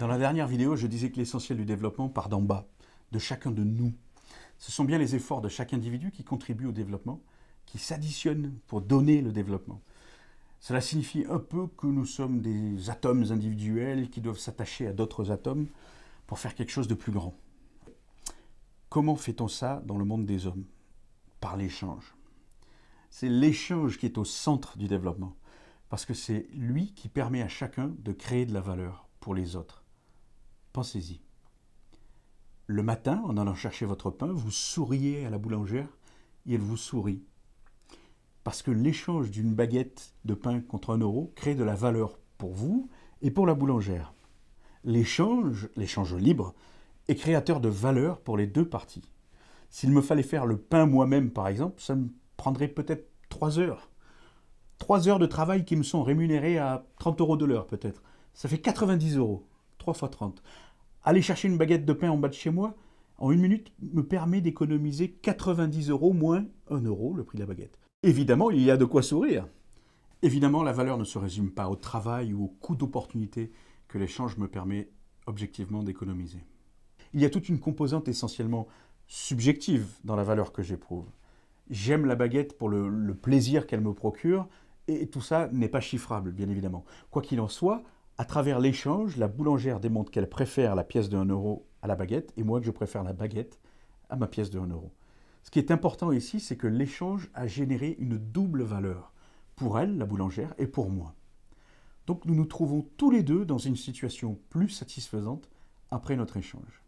Dans la dernière vidéo, je disais que l'essentiel du développement part d'en bas, de chacun de nous. Ce sont bien les efforts de chaque individu qui contribuent au développement, qui s'additionnent pour donner le développement. Cela signifie un peu que nous sommes des atomes individuels qui doivent s'attacher à d'autres atomes pour faire quelque chose de plus grand. Comment fait-on ça dans le monde des hommes Par l'échange. C'est l'échange qui est au centre du développement, parce que c'est lui qui permet à chacun de créer de la valeur pour les autres. Pensez-y. Le matin, en allant chercher votre pain, vous souriez à la boulangère et elle vous sourit. Parce que l'échange d'une baguette de pain contre un euro crée de la valeur pour vous et pour la boulangère. L'échange, l'échange libre, est créateur de valeur pour les deux parties. S'il me fallait faire le pain moi-même, par exemple, ça me prendrait peut-être trois heures. Trois heures de travail qui me sont rémunérées à 30 euros de l'heure, peut-être. Ça fait 90 euros. 3 30. Aller chercher une baguette de pain en bas de chez moi, en une minute, me permet d'économiser 90 euros moins 1 euro, le prix de la baguette. Évidemment, il y a de quoi sourire. Évidemment, la valeur ne se résume pas au travail ou au coût d'opportunité que l'échange me permet objectivement d'économiser. Il y a toute une composante essentiellement subjective dans la valeur que j'éprouve. J'aime la baguette pour le, le plaisir qu'elle me procure, et tout ça n'est pas chiffrable, bien évidemment. Quoi qu'il en soit, à travers l'échange, la boulangère démontre qu'elle préfère la pièce de 1 euro à la baguette et moi que je préfère la baguette à ma pièce de 1 euro. Ce qui est important ici, c'est que l'échange a généré une double valeur pour elle, la boulangère, et pour moi. Donc nous nous trouvons tous les deux dans une situation plus satisfaisante après notre échange.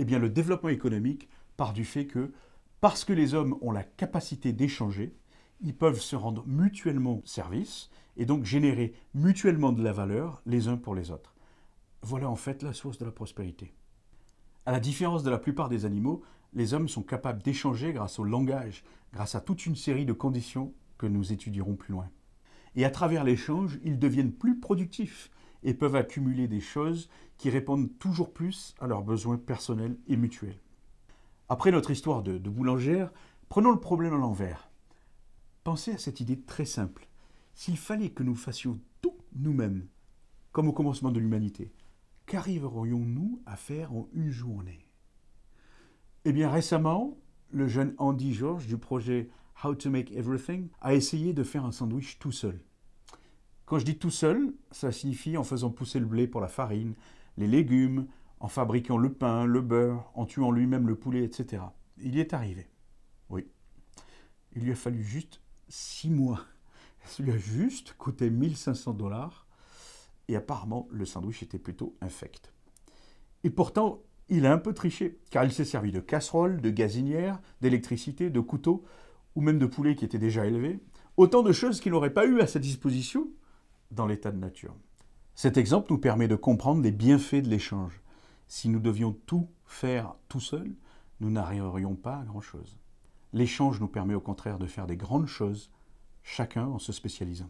Eh bien le développement économique part du fait que parce que les hommes ont la capacité d'échanger, ils peuvent se rendre mutuellement service et donc générer mutuellement de la valeur les uns pour les autres. Voilà en fait la source de la prospérité. À la différence de la plupart des animaux, les hommes sont capables d'échanger grâce au langage, grâce à toute une série de conditions que nous étudierons plus loin. Et à travers l'échange, ils deviennent plus productifs et peuvent accumuler des choses qui répondent toujours plus à leurs besoins personnels et mutuels. Après notre histoire de, de boulangère, prenons le problème à l'envers. Pensez à cette idée très simple. S'il fallait que nous fassions tout nous-mêmes, comme au commencement de l'humanité, qu'arriverions-nous à faire en une journée Eh bien récemment, le jeune Andy George du projet How to Make Everything a essayé de faire un sandwich tout seul. Quand je dis tout seul, ça signifie en faisant pousser le blé pour la farine, les légumes, en fabriquant le pain, le beurre, en tuant lui-même le poulet, etc. Il y est arrivé. Oui. Il lui a fallu juste six mois. celui lui juste coûtait 1500 dollars et apparemment le sandwich était plutôt infect. Et pourtant, il a un peu triché, car il s'est servi de casseroles, de gazinières, d'électricité, de couteaux, ou même de poulets qui étaient déjà élevés, autant de choses qu'il n'aurait pas eu à sa disposition dans l'état de nature. Cet exemple nous permet de comprendre les bienfaits de l'échange. Si nous devions tout faire tout seul, nous n'arriverions pas à grand-chose. L'échange nous permet au contraire de faire des grandes choses, chacun en se spécialisant.